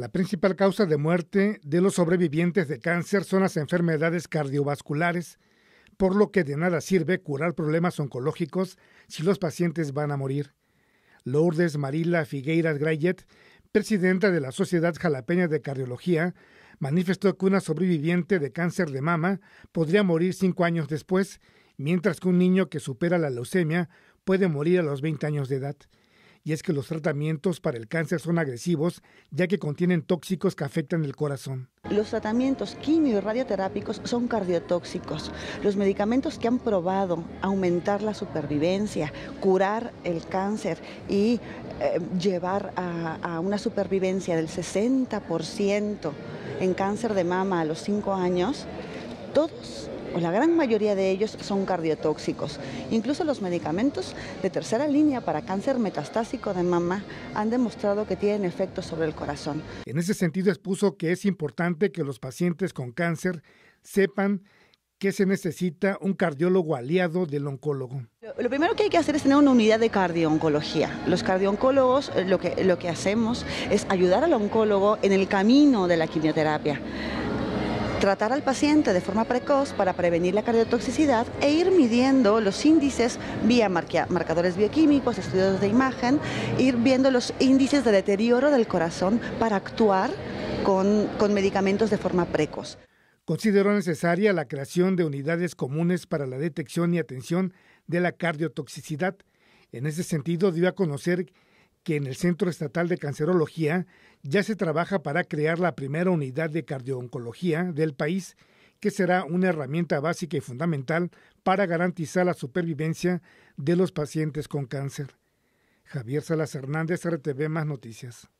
La principal causa de muerte de los sobrevivientes de cáncer son las enfermedades cardiovasculares, por lo que de nada sirve curar problemas oncológicos si los pacientes van a morir. Lourdes Marila Figueiras Grayet, presidenta de la Sociedad Jalapeña de Cardiología, manifestó que una sobreviviente de cáncer de mama podría morir cinco años después, mientras que un niño que supera la leucemia puede morir a los 20 años de edad y es que los tratamientos para el cáncer son agresivos ya que contienen tóxicos que afectan el corazón. Los tratamientos quimio y radioterápicos son cardiotóxicos. Los medicamentos que han probado aumentar la supervivencia, curar el cáncer y eh, llevar a, a una supervivencia del 60% en cáncer de mama a los 5 años, todos o la gran mayoría de ellos son cardiotóxicos. Incluso los medicamentos de tercera línea para cáncer metastásico de mama han demostrado que tienen efectos sobre el corazón. En ese sentido expuso que es importante que los pacientes con cáncer sepan que se necesita un cardiólogo aliado del oncólogo. Lo primero que hay que hacer es tener una unidad de cardioncología. Los cardioncólogos eh, lo que, lo que hacemos es ayudar al oncólogo en el camino de la quimioterapia tratar al paciente de forma precoz para prevenir la cardiotoxicidad e ir midiendo los índices vía marcadores bioquímicos, estudios de imagen, ir viendo los índices de deterioro del corazón para actuar con, medicamentos de forma precoz. Consideró necesaria la creación de unidades comunes para la detección y atención de la cardiotoxicidad. En ese sentido, dio a conocer en el Centro Estatal de Cancerología ya se trabaja para crear la primera unidad de cardiooncología del país, que será una herramienta básica y fundamental para garantizar la supervivencia de los pacientes con cáncer. Javier Salas Hernández, RTV Más Noticias.